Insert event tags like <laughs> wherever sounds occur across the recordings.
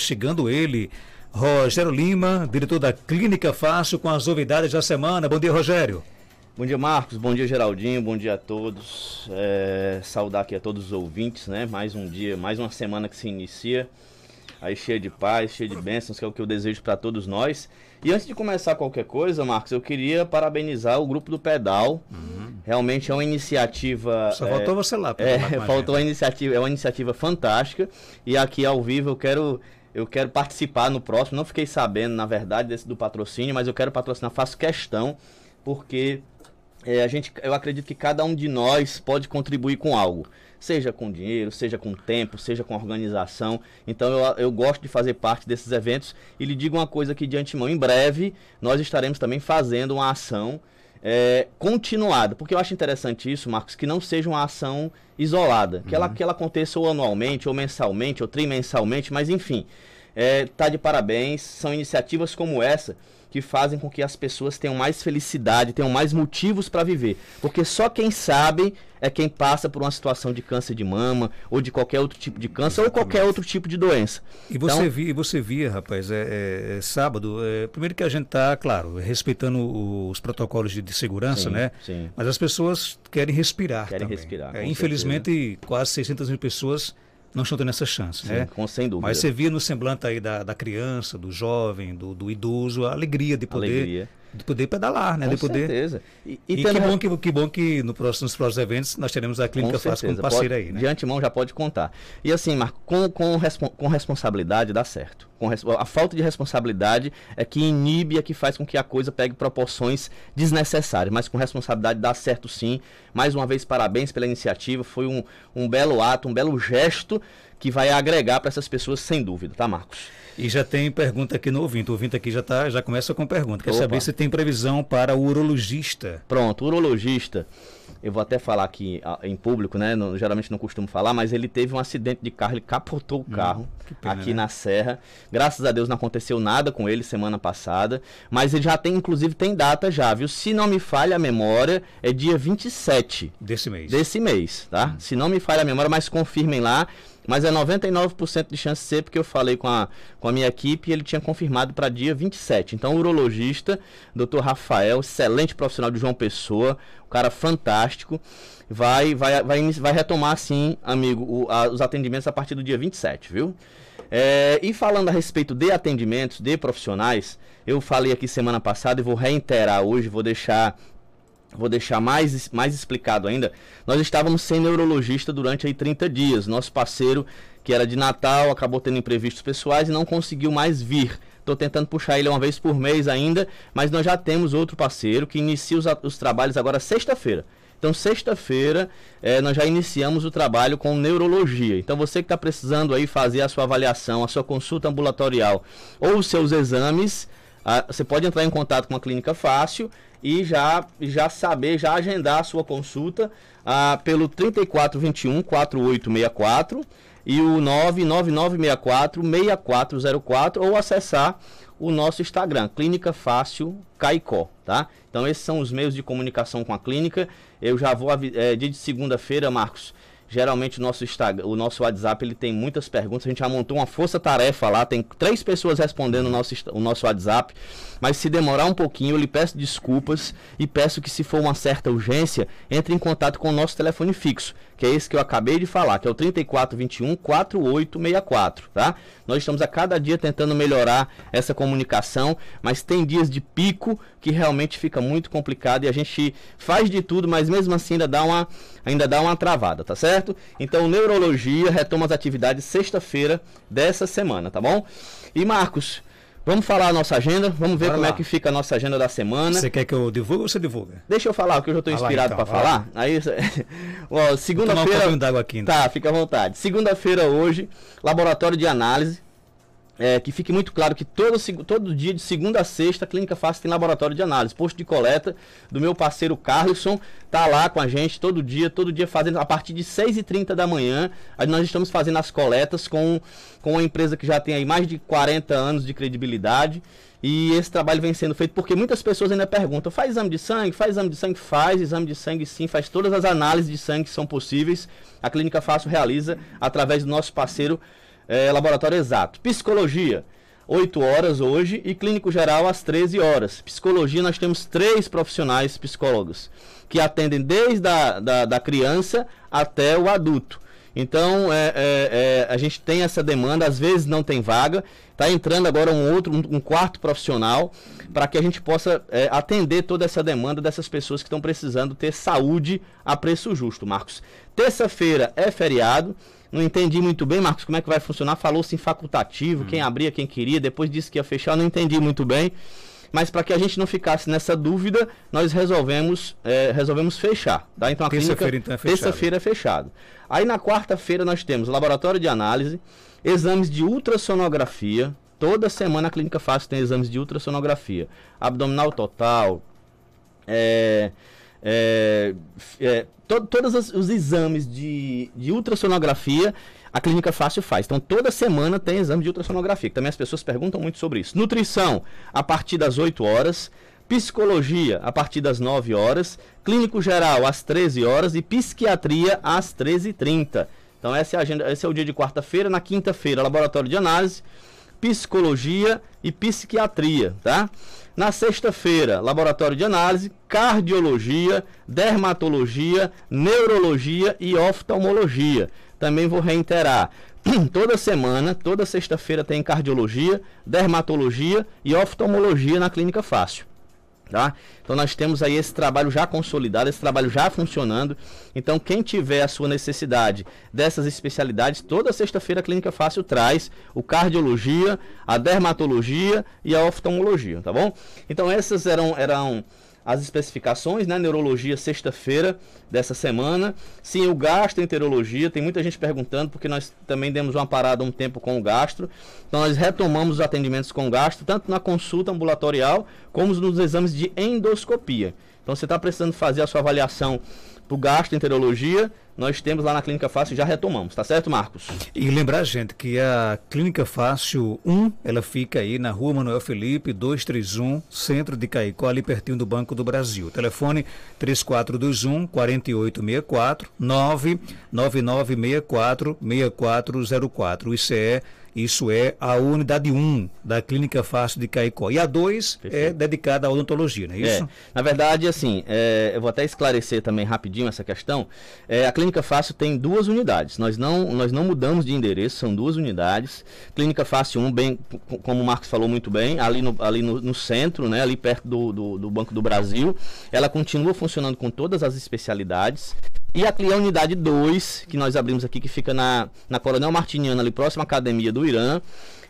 chegando ele. Rogério Lima, diretor da Clínica Fácil, com as novidades da semana. Bom dia, Rogério. Bom dia, Marcos. Bom dia, Geraldinho. Bom dia a todos. É, saudar aqui a todos os ouvintes, né? Mais um dia, mais uma semana que se inicia. Aí cheia de paz, cheia de bênçãos, que é o que eu desejo para todos nós. E antes de começar qualquer coisa, Marcos, eu queria parabenizar o grupo do Pedal. Uhum. Realmente é uma iniciativa. Só é, faltou você lá. É, <laughs> faltou a iniciativa. É uma iniciativa fantástica. E aqui ao vivo eu quero eu quero participar no próximo. Não fiquei sabendo, na verdade, desse do patrocínio, mas eu quero patrocinar. Faço questão, porque é, a gente, eu acredito que cada um de nós pode contribuir com algo, seja com dinheiro, seja com tempo, seja com organização. Então eu, eu gosto de fazer parte desses eventos e lhe digo uma coisa aqui de antemão: em breve nós estaremos também fazendo uma ação é, continuada. Porque eu acho interessante isso, Marcos, que não seja uma ação isolada. Que, uhum. ela, que ela aconteça ou anualmente, ou mensalmente, ou trimensalmente, mas enfim é, tá de parabéns. São iniciativas como essa que fazem com que as pessoas tenham mais felicidade, tenham mais motivos para viver. Porque só quem sabe é quem passa por uma situação de câncer de mama ou de qualquer outro tipo de câncer Exatamente. ou qualquer outro tipo de doença. E você, então, via, você via, rapaz, é, é, é sábado, é, primeiro que a gente está, claro, respeitando os protocolos de, de segurança, sim, né? Sim. Mas as pessoas querem respirar. Querem também. respirar. É, infelizmente, certeza. quase 600 mil pessoas não estão tendo essas chances. Sim, é, né? com, sem dúvida. Mas você via no semblante aí da, da criança, do jovem, do, do idoso, a alegria de poder alegria de poder pedalar, né? Com de poder. Certeza. E, e, e que, bom que, que bom que no próximo, nos próximos eventos nós teremos a Clínica com Fácil como parceira aí, né? De antemão já pode contar. E assim, Marco, com, com, com responsabilidade dá certo. Com res a falta de responsabilidade é que inibe, é que faz com que a coisa pegue proporções desnecessárias. Mas com responsabilidade dá certo sim. Mais uma vez, parabéns pela iniciativa. Foi um, um belo ato, um belo gesto que vai agregar para essas pessoas, sem dúvida, tá, Marcos? E já tem pergunta aqui no ouvinte. O ouvinte aqui já, tá, já começa com pergunta. Quer Opa. saber se tem previsão para o urologista? Pronto, urologista. Eu vou até falar aqui ah, em público, né? Não, geralmente não costumo falar, mas ele teve um acidente de carro, ele capotou o hum, carro hum, pena, aqui né? na Serra. Graças a Deus não aconteceu nada com ele semana passada, mas ele já tem, inclusive, tem data já, viu? Se não me falha a memória, é dia 27 desse mês. Desse mês, tá? Hum. Se não me falha a memória, mas confirmem lá. Mas é 99% de chance de ser, porque eu falei com a, com a minha equipe e ele tinha confirmado para dia 27. Então, o urologista, doutor Rafael, excelente profissional de João Pessoa, um cara fantástico, vai, vai, vai, vai retomar, sim, amigo, o, a, os atendimentos a partir do dia 27, viu? É, e falando a respeito de atendimentos, de profissionais, eu falei aqui semana passada e vou reiterar hoje, vou deixar Vou deixar mais, mais explicado ainda. Nós estávamos sem neurologista durante aí 30 dias. Nosso parceiro, que era de Natal, acabou tendo imprevistos pessoais e não conseguiu mais vir. Estou tentando puxar ele uma vez por mês ainda, mas nós já temos outro parceiro que inicia os, os trabalhos agora sexta-feira. Então, sexta-feira, eh, nós já iniciamos o trabalho com neurologia. Então, você que está precisando aí fazer a sua avaliação, a sua consulta ambulatorial ou os seus exames, ah, você pode entrar em contato com a clínica fácil e já, já saber, já agendar a sua consulta a ah, pelo 3421 4864 e o 99964 6404 ou acessar o nosso Instagram, Clínica Fácil Caicó, tá? Então esses são os meios de comunicação com a clínica. Eu já vou, é, dia de segunda-feira, Marcos, Geralmente o nosso Instagram, o nosso WhatsApp, ele tem muitas perguntas. A gente já montou uma força-tarefa lá, tem três pessoas respondendo o nosso, o nosso WhatsApp. Mas se demorar um pouquinho, eu lhe peço desculpas e peço que se for uma certa urgência, entre em contato com o nosso telefone fixo que é esse que eu acabei de falar, que é o 3421 4864, tá? Nós estamos a cada dia tentando melhorar essa comunicação, mas tem dias de pico que realmente fica muito complicado e a gente faz de tudo, mas mesmo assim ainda dá uma ainda dá uma travada, tá certo? Então, neurologia retoma as atividades sexta-feira dessa semana, tá bom? E Marcos, Vamos falar a nossa agenda, vamos ver Bora como é lá. é que fica a nossa agenda da semana. Você quer que eu divulgue ou você divulga? Deixa eu falar, porque eu já estou inspirado então, para falar. Aí, <laughs> segunda-feira. Um aqui, então. Tá, fica à vontade. Segunda-feira hoje, laboratório de análise é, que fique muito claro que todo, todo dia, de segunda a sexta, a Clínica Fácil tem laboratório de análise. Posto de coleta do meu parceiro Carlson tá lá com a gente todo dia, todo dia fazendo, a partir de 6h30 da manhã, nós estamos fazendo as coletas com, com uma empresa que já tem aí mais de 40 anos de credibilidade. E esse trabalho vem sendo feito porque muitas pessoas ainda perguntam: faz exame de sangue? Faz exame de sangue? Faz exame de sangue sim, faz todas as análises de sangue que são possíveis. A Clínica Fácil realiza através do nosso parceiro é, laboratório exato. Psicologia, 8 horas hoje, e clínico geral às 13 horas. Psicologia, nós temos três profissionais psicólogos que atendem desde a da, da criança até o adulto. Então, é, é, é, a gente tem essa demanda, às vezes não tem vaga. Está entrando agora um outro, um, um quarto profissional, para que a gente possa é, atender toda essa demanda dessas pessoas que estão precisando ter saúde a preço justo, Marcos. Terça-feira é feriado. Não entendi muito bem, Marcos, como é que vai funcionar. falou sim facultativo, hum. quem abria, quem queria, depois disse que ia fechar, não entendi muito bem. Mas para que a gente não ficasse nessa dúvida, nós resolvemos, é, resolvemos fechar. Tá? Então a terça-feira então é fechado. Terça-feira é fechado. Aí na quarta-feira nós temos laboratório de análise, exames de ultrassonografia. Toda semana a clínica fácil tem exames de ultrassonografia. Abdominal total. É, é, é, to, todos os, os exames de, de ultrassonografia a Clínica Fácil faz. Então, toda semana tem exame de ultrassonografia. Também as pessoas perguntam muito sobre isso. Nutrição, a partir das 8 horas. Psicologia, a partir das 9 horas. Clínico Geral, às 13 horas. E Psiquiatria, às 13h30. Então, essa é a agenda, esse é o dia de quarta-feira. Na quinta-feira, Laboratório de Análise psicologia e psiquiatria, tá? Na sexta-feira, laboratório de análise, cardiologia, dermatologia, neurologia e oftalmologia. Também vou reiterar. <clears throat> Toda semana, toda sexta-feira tem cardiologia, dermatologia e oftalmologia na Clínica Fácil. Tá? Então nós temos aí esse trabalho já consolidado, esse trabalho já funcionando. Então quem tiver a sua necessidade dessas especialidades, toda sexta-feira a Clínica Fácil traz o cardiologia, a dermatologia e a oftalmologia, tá bom? Então essas eram eram as especificações, né? Neurologia, sexta-feira dessa semana. Sim, o gastroenterologia. Tem muita gente perguntando, porque nós também demos uma parada um tempo com o gastro. Então, nós retomamos os atendimentos com o gastro, tanto na consulta ambulatorial, como nos exames de endoscopia. Então você está precisando fazer a sua avaliação para o gastroenterologia, nós temos lá na Clínica Fácil já retomamos, tá certo, Marcos? E lembrar, gente, que a Clínica Fácil 1, ela fica aí na rua Manuel Felipe, 231, centro de Caicó, ali pertinho do Banco do Brasil. Telefone 3421 4864 99964 6404. Isso é isso é a unidade 1 da Clínica Fácil de Caicó. E a 2 é dedicada à odontologia, não é isso? É. Na verdade, assim, é, eu vou até esclarecer também rapidinho essa questão. É, a Clínica Fácil tem duas unidades. Nós não, nós não mudamos de endereço, são duas unidades. Clínica Fácil 1, bem, como o Marcos falou muito bem, ali no, ali no, no centro, né, ali perto do, do, do Banco do Brasil. Ela continua funcionando com todas as especialidades. E aqui é a unidade 2, que nós abrimos aqui, que fica na, na Coronel Martiniano, ali próxima à Academia do Irã.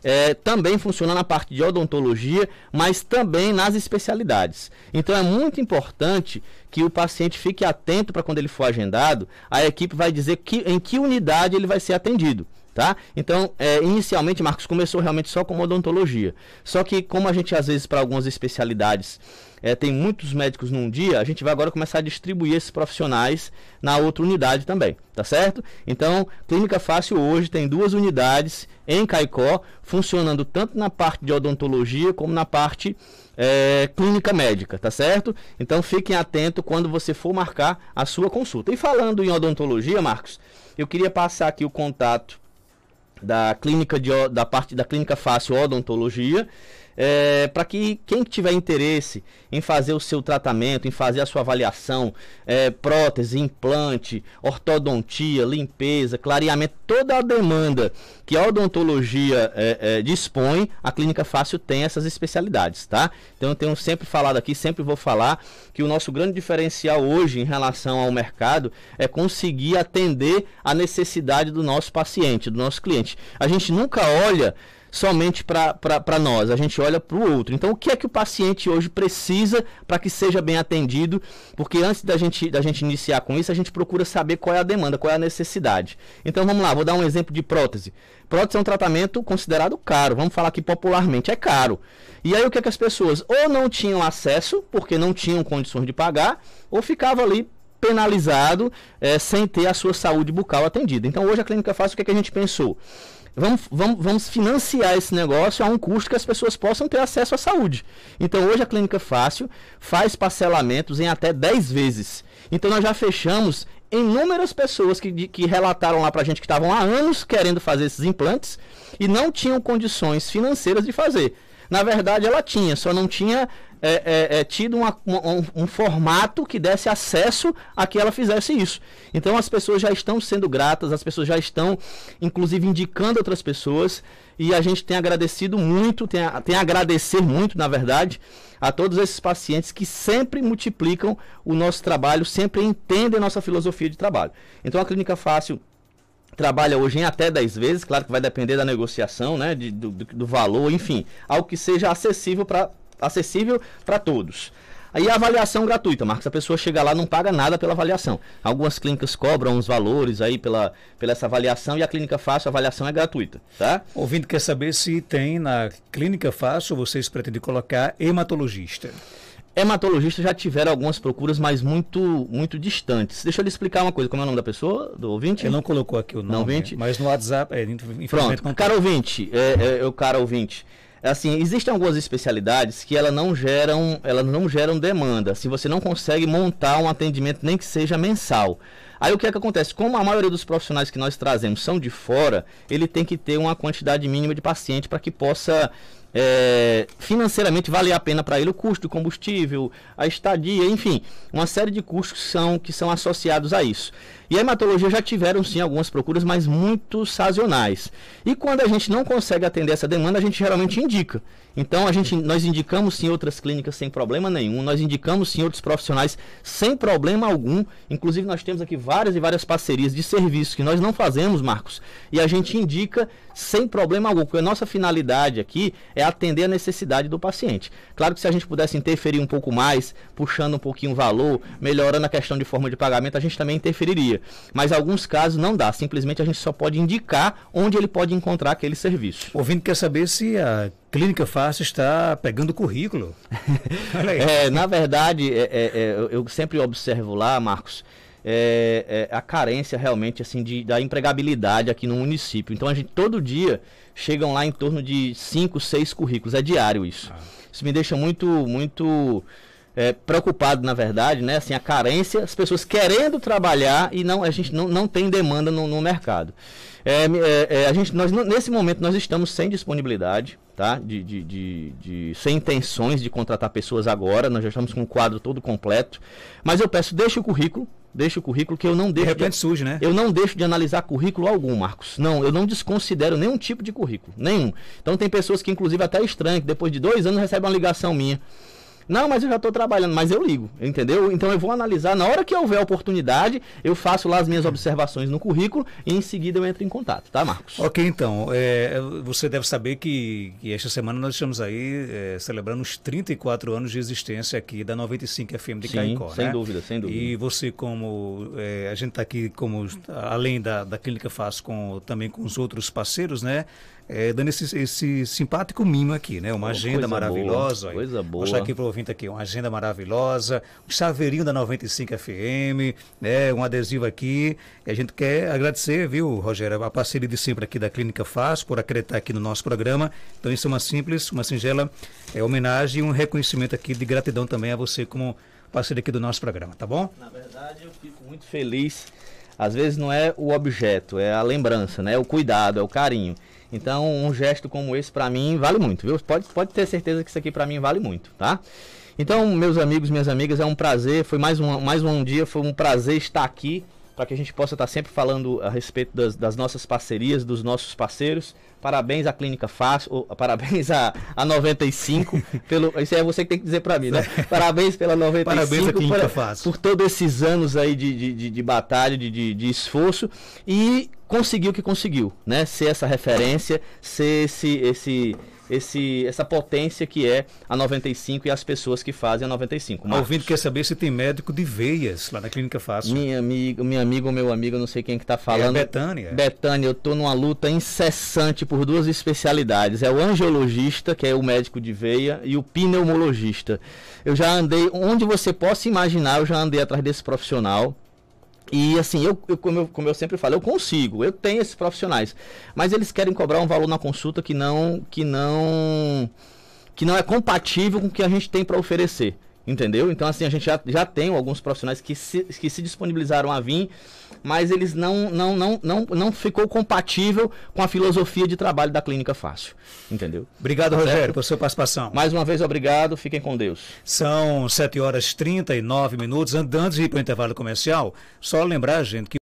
É, também funciona na parte de odontologia, mas também nas especialidades. Então é muito importante que o paciente fique atento para quando ele for agendado, a equipe vai dizer que, em que unidade ele vai ser atendido. Tá? Então, é, inicialmente, Marcos começou realmente só com odontologia. Só que, como a gente, às vezes, para algumas especialidades, é, tem muitos médicos num dia, a gente vai agora começar a distribuir esses profissionais na outra unidade também, tá certo? Então, Clínica Fácil hoje tem duas unidades em Caicó, funcionando tanto na parte de odontologia como na parte é, clínica médica, tá certo? Então fiquem atentos quando você for marcar a sua consulta. E falando em odontologia, Marcos, eu queria passar aqui o contato da clínica de, da parte da clínica fácil odontologia é, para que quem tiver interesse em fazer o seu tratamento, em fazer a sua avaliação, é, prótese, implante, ortodontia, limpeza, clareamento, toda a demanda que a odontologia é, é, dispõe, a Clínica Fácil tem essas especialidades, tá? Então eu tenho sempre falado aqui, sempre vou falar que o nosso grande diferencial hoje em relação ao mercado é conseguir atender a necessidade do nosso paciente, do nosso cliente. A gente nunca olha somente para nós, a gente olha para o outro. Então, o que é que o paciente hoje precisa para que seja bem atendido? Porque antes da gente, da gente iniciar com isso, a gente procura saber qual é a demanda, qual é a necessidade. Então, vamos lá, vou dar um exemplo de prótese. Prótese é um tratamento considerado caro, vamos falar que popularmente, é caro. E aí, o que é que as pessoas ou não tinham acesso, porque não tinham condições de pagar, ou ficavam ali penalizado é, sem ter a sua saúde bucal atendida. Então, hoje a Clínica faz o que, é que a gente pensou? Vamos, vamos, vamos financiar esse negócio a um custo que as pessoas possam ter acesso à saúde. Então, hoje a Clínica Fácil faz parcelamentos em até 10 vezes. Então, nós já fechamos inúmeras pessoas que, que relataram lá para a gente que estavam há anos querendo fazer esses implantes e não tinham condições financeiras de fazer. Na verdade, ela tinha, só não tinha é, é, é, tido uma, um, um, formato que desse acesso a que ela fizesse isso. Então, as pessoas já estão sendo gratas, as pessoas já estão, inclusive, indicando outras pessoas. E a gente tem agradecido muito, tem a, tem agradecer muito, na verdade, a todos esses pacientes que sempre multiplicam o nosso trabalho, sempre entendem nossa filosofia de trabalho. Então, a Clínica Fácil trabalha hoje em até 10 vezes, claro que vai depender da negociação, né, de, do, do valor, enfim, algo que seja acessível para acessível para todos. Aí a avaliação gratuita, Marcos, a pessoa chega lá não paga nada pela avaliação. Algumas clínicas cobram os valores aí pela, pela essa avaliação e a clínica fácil, a avaliação é gratuita, tá? Ouvindo quer saber se tem na clínica fácil, vocês pretendem colocar hematologista hematologistas já tiveram algumas procuras, mas muito muito distantes. Deixa eu lhe explicar uma coisa. Como é o nome da pessoa, do ouvinte? Ele não colocou aqui o nome, não, ouvinte? mas no WhatsApp, é, infelizmente... Pronto, cara ouvinte, é, é, é, cara ouvinte, assim, existem algumas especialidades que ela não geram, ela não geram demanda. Se assim, você não consegue montar um atendimento nem que seja mensal. Aí o que é que acontece? Como a maioria dos profissionais que nós trazemos são de fora, ele tem que ter uma quantidade mínima de paciente para que possa é, financeiramente vale a pena para ele o custo do combustível, a estadia, enfim, uma série de custos que são, que são associados a isso. E a hematologia já tiveram sim algumas procuras, mas muito sazonais. E quando a gente não consegue atender essa demanda, a gente geralmente indica. Então a gente, nós indicamos sim outras clínicas sem problema nenhum, nós indicamos sim outros profissionais sem problema algum. Inclusive nós temos aqui várias e várias parcerias de serviços que nós não fazemos, Marcos, e a gente indica sem problema algum, porque a nossa finalidade aqui é é atender a necessidade do paciente. Claro que se a gente pudesse interferir um pouco mais, puxando um pouquinho o valor, melhorando a questão de forma de pagamento, a gente também interferiria. Mas alguns casos não dá, simplesmente a gente só pode indicar onde ele pode encontrar aquele serviço. O ouvinte quer saber se a Clínica Fácil está pegando currículo. <laughs> é, na verdade, é, é, é eu sempre observo lá, Marcos, é, é, a carência realmente assim de, da empregabilidade aqui no município. Então a gente todo dia chegam lá em torno de 5, 6 currículos. É diário isso. Ah. Isso me deixa muito, muito é, preocupado, na verdade, né? Assim, a carência, as pessoas querendo trabalhar e não a gente não, não tem demanda no, no mercado. É, é, é, a gente, nós, nesse momento nós estamos sem disponibilidade, tá? De, de, de, de, sem intenções de contratar pessoas agora, nós já estamos com o quadro todo completo. Mas eu peço, deixe o currículo, deixa o currículo que eu não deixo. De repente de, surge, né? Eu não deixo de analisar currículo algum, Marcos. Não, eu não desconsidero nenhum tipo de currículo, nenhum. Então tem pessoas que inclusive até estranham, que depois de dois anos recebem uma ligação minha. Não, mas eu já estou trabalhando, mas eu ligo, entendeu? Então eu vou analisar, na hora que houver oportunidade, eu faço lá as minhas observações no currículo e em seguida eu entro em contato, tá, Marcos? Ok, então. É, você deve saber que, que, esta semana nós estamos aí é, celebrando os 34 anos de existência aqui da 95 FM de Sim, Caicó. Sem né? dúvida, sem dúvida. E você, como. É, a gente está aqui, como além da, da Clínica Faz, com, também com os outros parceiros, né? é, dando esse, esse, simpático mimo aqui, né? Uma oh, agenda coisa maravilhosa. Boa, coisa boa. Vou mostrar aqui para o ouvinte aqui, uma agenda maravilhosa, um chaveirinho da 95 FM, né? um adesivo aqui. E a gente quer agradecer, viu, Rogério, a parceria de sempre aqui da Clínica Faz, por acreditar aqui no nosso programa. Então isso é uma simples, uma singela é, homenagem e um reconhecimento aqui de gratidão também a você como parceiro aqui do nosso programa, tá bom? Na verdade, eu fico muito feliz. Às vezes não é o objeto, é a lembrança, né? É o cuidado, é o carinho. Então, um gesto como esse para mim vale muito, viu? Pode, pode ter certeza que isso aqui para mim vale muito, tá? Então, meus amigos, minhas amigas, é um prazer. Foi mais um, mais um dia, foi um prazer estar aqui para que a gente possa estar sempre falando a respeito das, das nossas parcerias, dos nossos parceiros. Parabéns à Clínica Fácil, ou, <laughs> parabéns à, a 95 <laughs> pelo, isso é você que tem que dizer para mim, né? <laughs> Parabéns pela 95, parabéns à Clínica por, Fácil. por todos esses anos aí de, de, de, de batalha, de, de, de esforço e conseguiu o que conseguiu, né? Ser essa referência, ser esse, esse, esse, essa potência que é a 95 e as pessoas que fazem a 95. Marcos. Ouvindo quer saber se tem médico de veias lá na Clínica Fácil. Minha amigo, meu amigo, meu amigo, não sei quem que tá é falando. É Betânia. Betânia, eu tô numa luta incessante por duas especialidades. É o angiologista, que é o médico de veia, e o pneumologista. Eu já andei, onde você possa imaginar, eu já andei atrás desse profissional. E assim, eu, eu, como eu, como, eu, sempre falo, eu consigo, eu tenho esses profissionais, mas eles querem cobrar um valor na consulta que não que não que não é compatível com o que a gente tem para oferecer. Entendeu? Então, assim, a gente já, já tem alguns profissionais que se, que se disponibilizaram a vir, mas eles não, não, não, não, não ficou compatível com a filosofia de trabalho da Clínica Fácil. Entendeu? Obrigado, tá certo? Rogério, por sua participação. Mais uma vez, obrigado. Fiquem com Deus. São 7 horas 39 minutos. andando de ir para o intervalo comercial, só lembrar, gente, que